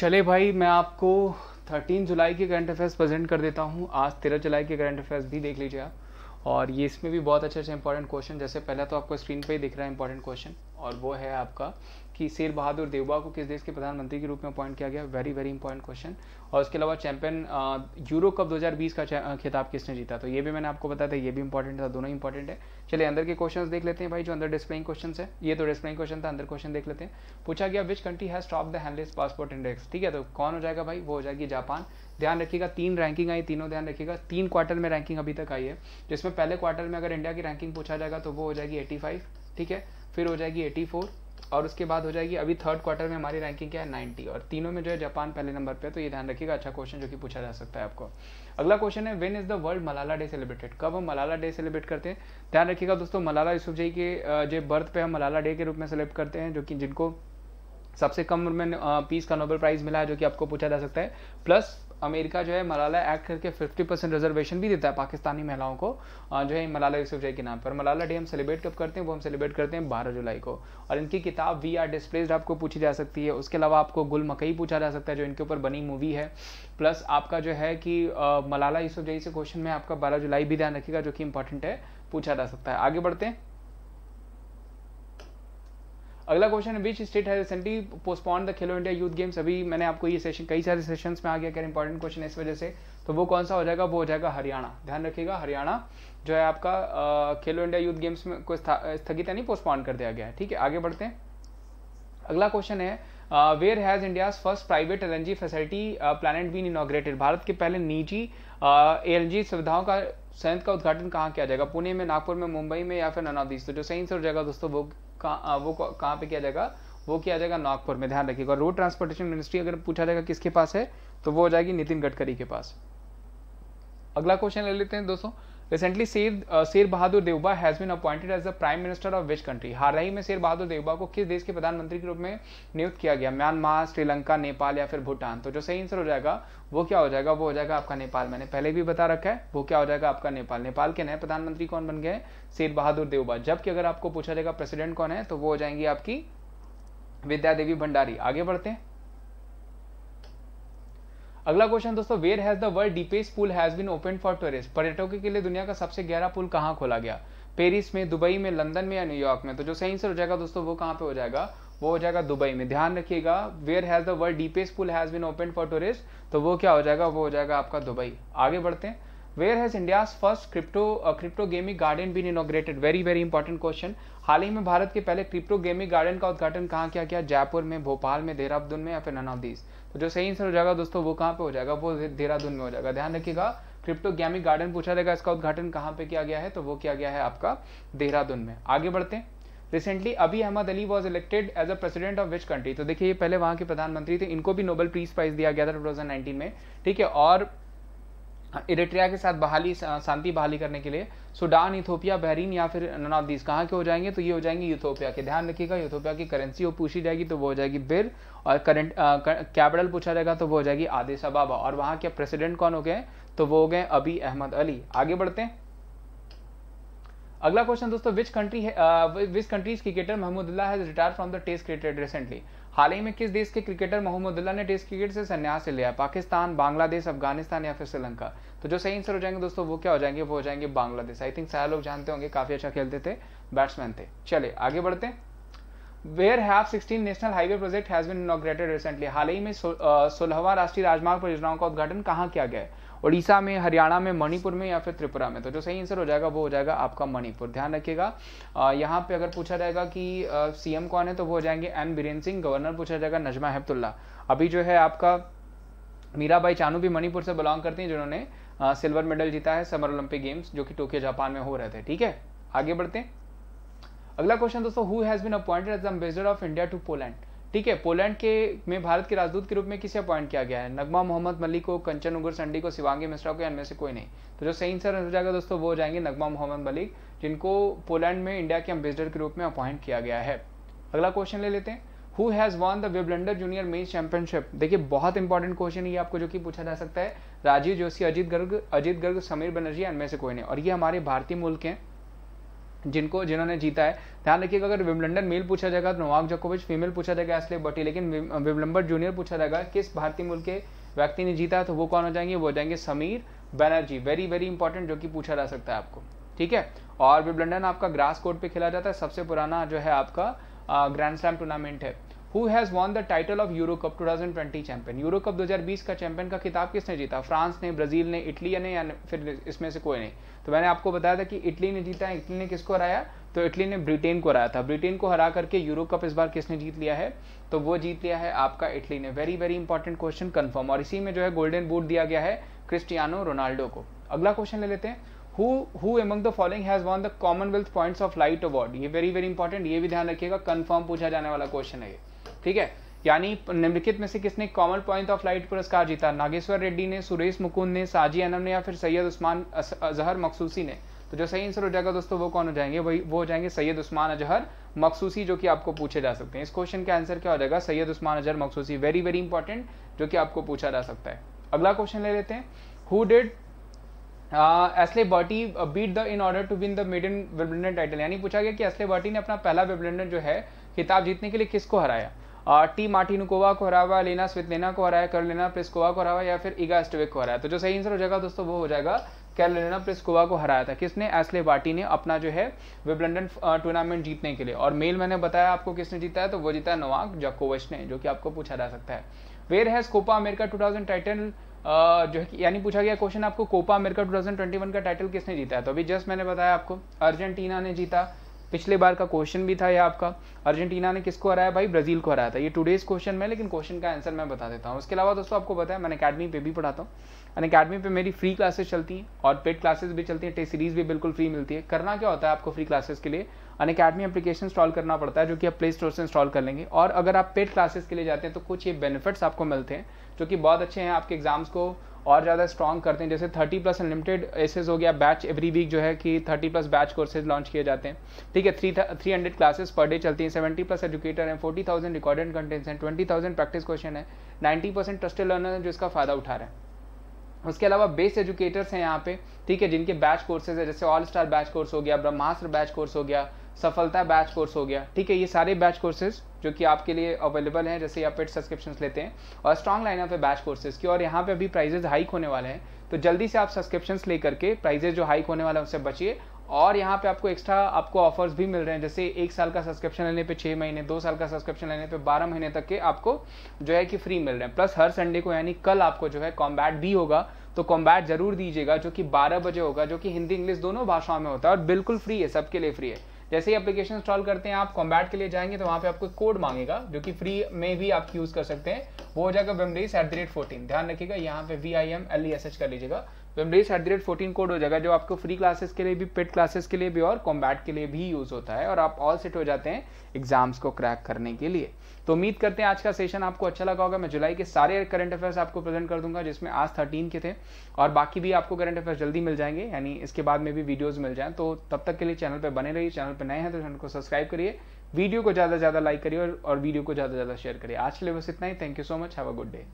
चले भाई मैं आपको 13 जुलाई के करंट अफेयर्स प्रेजेंट कर देता हूँ आज 13 जुलाई के करंट अफेयर्स भी देख लीजिए आप और ये इसमें भी बहुत अच्छे अच्छे इंपॉर्टेंट क्वेश्चन जैसे पहला तो आपको स्क्रीन पे ही दिख रहा है इंपॉर्टेंट क्वेश्चन और वो है आपका कि शेर बहादुर देवबा को किस देश के प्रधानमंत्री के रूप में अपॉइंट किया गया वेरी वेरी इंपॉर्टेंट क्वेश्चन और उसके अलावा चैंपियन यूरो कप 2020 का खिताब किसने जीता तो ये भी मैंने आपको बताया था ये भी इंपॉर्टेंट था दोनों इंपॉर्टेंट है चलिए अंदर के क्वेश्चन देख लेते हैं भाई जो अंदर डिस्प्लेइंग क्वेश्चन है ये तो डिस्प्लेइंग क्वेश्चन था अंदर क्वेश्चन देख लेते हैं पूछा गया which country has top the Henley's passport index ठीक है तो कौन हो जाएगा भाई वो हो जाएगी जापान ध्यान रखिएगा तीन रैंकिंग आई तीनों ध्यान रखिएगा तीन क्वार्टर में रैंकिंग अभी तक आई है जिसमें पहले क्वार्टर में अगर इंडिया की रैंकिंग पूछा जाएगा तो वो हो जाएगी एटी ठीक है फिर हो जाएगी 84 और उसके बाद हो जाएगी अभी थर्ड क्वार्टर में हमारी रैंकिंग क्या है नाइन्टी और तीनों में जो है जापान पहले नंबर पर तो ये ध्यान रखिएगा अच्छा क्वेश्चन जो कि पूछा जा सकता है आपको अगला क्वेश्चन है when is the world Malala day celebrated कब हम मलाला डे सेलिब्रेट करते हैं ध्यान रखिएगा दोस्तों मलाला यूसुफ जी के जो बर्थ पे हम मलाला डे के रूप में सेलेक्ट करते हैं जो कि जिनको सबसे कम में पीस का नोबेल प्राइज़ मिला है जो कि आपको पूछा जा सकता है प्लस अमेरिका जो है मलाला एक्ट करके 50 परसेंट रिजर्वेशन भी देता है पाकिस्तानी महिलाओं को जो है मलाला यूसुफ जय के नाम पर मलाला डे हम सेलिब्रेट कब करते हैं वो हम सेलिब्रेट करते हैं बारह जुलाई को और इनकी किताब वी आर डिस्प्लेस्ड आपको पूछी जा सकती है उसके अलावा आपको गुल मकई पूछा जा सकता है जो इनके ऊपर बनी मूवी है प्लस आपका जो है कि मलाला यूसुफ जई से क्वेश्चन में आपका बारह जुलाई भी ध्यान रखेगा जो कि इंपॉर्टेंट है पूछा जा सकता है आगे बढ़ते हैं अगला क्वेश्चन है विच स्टेट है recently postponed the Khelo India youth games अभी मैंने आपको ये सेशन कई सारे सेशन में आ गया क्या इंपॉर्टेंट क्वेश्चन इस वजह से तो वो कौन सा हो जाएगा वो हो जाएगा हरियाणा ध्यान रखिएगा हरियाणा जो है आपका खेलो इंडिया यूथ गेम्स में को स्थगित यानी पोस्टपोन कर दिया गया है ठीक है आगे बढ़ते हैं अगला क्वेश्चन है where has India's first private L facility plant been inaugurated भारत के पहले निजी एल सुविधाओं का संयंत्र का उद्घाटन कहाँ किया जाएगा पुणे में नागपुर में मुंबई में या फिर ननादीस तो जो सेंस हो जाएगा दोस्तों वो कहाँ वो कहाँ पे किया जाएगा वो किया जाएगा नागपुर में ध्यान रखिएगा रोड ट्रांसपोर्टेशन मिनिस्ट्री अगर पूछा जाएगा किसके पास है तो वो हो जाएगी नितिन गडकरी के पास अगला क्वेश्चन ले लेते हैं दोस्तों recently Sher Sher Bahadur Deuba has been appointed as the prime minister of which country हाल ही में शेर बहादुर देवबा को किस देश के प्रधानमंत्री के रूप में नियुक्त किया गया म्यांमार श्रीलंका नेपाल या फिर भूटान तो जो सही आंसर हो जाएगा वो क्या हो जाएगा वो हो जाएगा आपका नेपाल मैंने पहले भी बता रखा है वो क्या हो जाएगा आपका नेपाल नेपाल के नए प्रधानमंत्री कौन बन गए शेर बहादुर देवबा जबकि अगर आपको पूछा जाएगा प्रेसिडेंट कौन है तो वो हो जाएंगी आपकी विद्या देवी भंडारी आगे बढ़ते हैं अगला क्वेश्चन दोस्तों where has the world deepest pool has been open for tourist पर्यटकों के लिए दुनिया का सबसे गहरा पुल कहाँ खोला गया पेरिस में दुबई में लंदन में या न्यूयॉर्क में तो जो सही आंसर हो जाएगा दोस्तों वो कहाँ पे हो जाएगा वो हो जाएगा दुबई में ध्यान रखिएगा where has the world deepest pool has been open for tourist तो वो क्या हो जाएगा वो हो जाएगा आपका दुबई आगे बढ़ते हैं where has India first crypto crypto gaming garden been inaugurated very very important question हाल ही में भारत के पहले क्रिप्टो गेमिंग गार्डन का उद्घाटन कहाँ किया गया जयपुर में भोपाल में देहरादून में या फिर नन ऑफ दीज तो जो सही आंसर हो जाएगा दोस्तों वो कहाँ पे हो जाएगा वो देहरादून में हो जाएगा ध्यान रखिएगा क्रिप्टो गेमिंग गार्डन पूछा जाएगा इसका उद्घाटन कहाँ पे किया गया है तो वो किया गया है आपका देहरादून में आगे बढ़ते हैं रिसेंटली अभी Ahmed Ali was elected as a president of which country तो देखिए ये पहले वहाँ के प्रधानमंत्री थे इनको भी नोबल पीस प्राइज दिया गया था 2019 में ठीक है और हाँ, इरेट्रिया के साथ बहाली शांति बहाली करने के लिए सूडान इथोपिया बहरीन या फिर नॉर्थ कहाँ के हो जाएंगे तो ये हो जाएंगे यूथोपिया के ध्यान रखिएगा यूथोपिया की करेंसी वो पूछी जाएगी तो वो हो जाएगी बिर और करेंट कैपिटल पूछा जाएगा तो वो हो जाएगी आदेश अबाबा और वहाँ के प्रेसिडेंट कौन हो गए तो वो हो गए अभी अहमद अली आगे बढ़ते हैं अगला क्वेश्चन दोस्तों विच कंट्री है which countries cricketer Mahmudullah has retire from the test cricket recently हाल ही में किस देश के क्रिकेटर मोहम्मदुल्ला ने टेस्ट क्रिकेट से संन्यास लिया पाकिस्तान बांग्लादेश अफगानिस्तान या फिर श्रीलंका तो जो सही आंसर हो जाएंगे दोस्तों वो क्या हो जाएंगे वो हो जाएंगे बांग्लादेश आई थिंक सारे लोग जानते होंगे काफी अच्छा खेलते थे बैट्समैन थे चले आगे बढ़ते हैं where have 16 national highway project has been inaugurated recently हाल ही में सोलहवा राष्ट्रीय राजमार्ग परियोजनाओं का उद्घाटन कहाँ किया गया है उड़ीसा में हरियाणा में मणिपुर में या फिर त्रिपुरा में तो जो सही आंसर हो जाएगा वो हो जाएगा आपका मणिपुर ध्यान रखिएगा यहाँ पे अगर पूछा जाएगा कि सीएम कौन है तो वो हो जाएंगे एन बीरेन सिंह गवर्नर पूछा जाएगा नजमा हेपतुल्ला अभी जो है आपका मीराबाई चानू भी मणिपुर से बिलोंग करती हैं जिन्होंने सिल्वर मेडल जीता है समर ओलंपिक गेम्स जो कि टोक्यो जापान में हो रहे थे ठीक है आगे बढ़ते हैं अगला क्वेश्चन दोस्तों who has been appointed as ambassador of India to Poland ठीक है पोलैंड के में भारत के राजदूत के रूप में किसे अपॉइंट किया गया है नगमा मोहम्मद मलिक को कंचन उगर संडी को शिवांगी मिश्रा को इनमें से कोई नहीं तो जो सही आंसर हो जाएगा दोस्तों वो हो जाएंगे नगमा मोहम्मद मलिक जिनको पोलैंड में इंडिया के एम्बेसडर के रूप में अपॉइंट किया गया है अगला क्वेश्चन ले लेते हैं हु हैज़ वॉन द वेबलेंडर जूनियर मेज चैंपियनशिप देखिए बहुत इंपॉर्टेंट क्वेश्चन ये आपको जो कि पूछा जा सकता है राजीव जोशी अजीत गर्ग अजीत गर्ग समीर बनर्जी इनमें से कोई नहीं और ये हमारे भारतीय मुल्क हैं जिनको जिन्होंने जीता है ध्यान रखिएगा अगर विमलंडन मेल पूछा जाएगा तो नोवाक जोकोविच फीमेल पूछा जाएगा इसलिए बटी लेकिन विमलंबर जूनियर पूछा जाएगा किस भारतीय मूल के व्यक्ति ने जीता तो वो कौन हो जाएंगे वो हो जाएंगे Samir Banerjee very very important जो कि पूछा जा सकता है आपको ठीक है और विमलंडन आपका ग्रास कोर्ट पे खेला जाता है सबसे पुराना जो है आपका ग्रैंड स्लैम टूर्नामेंट है who has won the title of Euro cup 2020 champion Euro cup 2020 का चैंपियन का खिताब किसने जीता फ्रांस ने ब्राजील ने इटली ने या फिर इसमें से कोई नहीं तो मैंने आपको बताया था कि इटली ने जीता है इटली ने किसको हराया तो इटली ने ब्रिटेन को हराया था ब्रिटेन को हरा करके यूरो कप इस बार किसने जीत लिया है तो वो जीत लिया है आपका इटली ने very very important question confirm और इसी में जो है गोल्डन बूट दिया गया है क्रिस्टियानो रोनाल्डो को अगला क्वेश्चन ले लेते हैं who who among the following has won the commonwealth points of light award ये वेरी वेरी इंपॉर्टेंट ये भी ध्यान रखिएगा कंफर्म पूछा जाने वाला क्वेश्चन है ये ठीक है यानी निम्नलिखित में से किसने कॉमन पॉइंट ऑफ लाइट पुरस्कार जीता नागेश्वर रेड्डी ने सुरेश मुकुंद ने साजी अनम ने या फिर सैयद उस्मान जहर मखसूसी ने तो जो सही आंसर हो जाएगा दोस्तों वो कौन हो जाएंगे वही वो हो जाएंगे सैयद उस्मान अजहर मखसूसी जो कि आपको पूछे जा सकते हैं इस क्वेश्चन का आंसर क्या हो जाएगा Syed Usman Azhar Maqsoosi very very important जो कि आपको पूछा जा सकता है अगला क्वेश्चन ले लेते हैं who did Ashleigh Barty beat the in order to win the maiden Wimbledon title यानी पूछा गया कि एसले बर्टी ने अपना पहला विबलिंडन जो है खिताब जीतने के लिए किसको हराया टी मार्टिनुकोवा को हरावा लेना स्वितलेना को हराया कर लेना प्रिस्कोवा को हरावा या फिर इगा स्टोविक को हराया तो जो सही आंसर हो जाएगा दोस्तों वो हो जाएगा कैरोलिना प्रिस्कोवा को हराया था किसने एसले बाटी ने अपना जो है विबलंडन टूर्नामेंट जीतने के लिए और मेल मैंने बताया आपको किसने जीता है तो वो जीता नवाक नोवाक ने जो कि आपको पूछा जा सकता है where has Copa America 2000 title जो है यानी पूछा गया क्वेश्चन आपको कोपा अमेरिका 2021 का टाइटल किसने जीता है तो अभी जस्ट मैंने बताया आपको अर्जेंटीना ने जीता पिछले बार का क्वेश्चन भी था यह आपका अर्जेंटीना ने किसको हराया भाई ब्राजील को हराया था ये टूडेज क्वेश्चन में लेकिन क्वेश्चन का आंसर मैं बता देता हूँ उसके अलावा दोस्तों आपको बताया मैंने अकेडमी पे भी पढ़ाता हूँ अकेडमी पे मेरी फ्री क्लासेस चलती हैं और पेड क्लासेस भी चलती हैं टेस्ट सीरीज भी बिल्कुल फ्री मिलती है करना क्या होता है आपको फ्री क्लासेस के लिए अनकेडमी अकेडमी एप्लीकेशन इंस्टॉल करना पड़ता है जो कि आप प्ले स्टोर से इंस्टॉल कर लेंगे और अगर आप पेड क्लासेस के लिए जाते हैं तो कुछ ये बेनिफिट्स आपको मिलते हैं जो कि बहुत अच्छे हैं आपके एग्जाम्स को और ज़्यादा स्ट्रॉन्ग करते हैं जैसे 30 प्लस अनलिमिटेड एसेज हो गया बैच एवरी वीक जो है कि 30 प्लस बैच कोर्सेज लॉन्च किए जाते हैं ठीक है three three hundred classes per day चलती हैं 70 प्लस एजुकेटर हैं 40,000 रिकॉर्डेड कंटेंट्स हैं 20,000 प्रैक्टिस क्वेश्चन है 90 परसेंट ट्रस्टेड लर्नर हैं जो इसका फ़ायदा उठा रहे हैं उसके अलावा बेस एजुकेटर्स हैं यहाँ पे ठीक है जिनके बैच कोर्सेज है जैसे ऑल स्टार बैच कोर्स हो गया ब्रह्मास्त्र बैच कोर्स हो गया सफलता बैच कोर्स हो गया ठीक है ये सारे बैच कोर्सेज जो कि आपके लिए अवेलेबल हैं जैसे आप पेड सब्सक्रिप्शन लेते हैं और स्ट्रॉन्ग लाइनअप है बैच कोर्सेज की और यहाँ पे अभी प्राइजेज हाइक होने वाले हैं तो जल्दी से आप सब्सक्रिप्शन ले करके प्राइजेज जो हाइक होने वाले हैं उससे बचिए और यहाँ पे आपको एक्स्ट्रा आपको ऑफर्स भी मिल रहे हैं जैसे एक साल का सब्सक्रिप्शन लेने पे छः महीने दो साल का सब्सक्रिप्शन लेने पे बारह महीने तक के आपको जो है कि फ्री मिल रहे हैं प्लस हर संडे को यानी कल आपको जो है कॉम्बैट भी होगा तो कॉम्बैट जरूर दीजिएगा जो कि बारह बजे होगा जो कि हिंदी इंग्लिश दोनों भाषाओं में होता है और बिल्कुल फ्री है सबके लिए फ्री है जैसे ही एप्लीकेशन इंस्टॉल करते हैं आप कॉम्बैट के लिए जाएंगे तो वहां पे आपको कोड मांगेगा जो कि फ्री में भी आप यूज़ कर सकते हैं वो हो जाएगा वेमरेस एट द रेट फोर्टीन ध्यान रखिएगा यहाँ पे V I M L E S H कर लीजिएगा वेमरेस at the rate fourteen code हो जाएगा जो आपको फ्री क्लासेस के लिए भी पेड क्लासेस के लिए भी और कॉम्बैट के लिए भी यूज़ होता है और आप ऑल सेट हो जाते हैं एग्जाम्स को क्रैक करने के लिए तो उम्मीद करते हैं आज का सेशन आपको अच्छा लगा होगा मैं जुलाई के सारे करंट अफेयर्स आपको प्रेजेंट कर दूंगा जिसमें आज थर्टीन के थे और बाकी भी आपको करंट अफेयर्स जल्दी मिल जाएंगे यानी इसके बाद में भी वीडियोज़ मिल जाए तो तब तक के लिए चैनल पर बने रहिए चैनल पर नए हैं तो चैनल को सब्सक्राइब करिए वीडियो को ज़्यादा से ज़्यादा लाइक करिए और, वीडियो को ज़्यादा से ज़्यादा शेयर करिए आज के लिए बस इतना ही thank you so much have a good day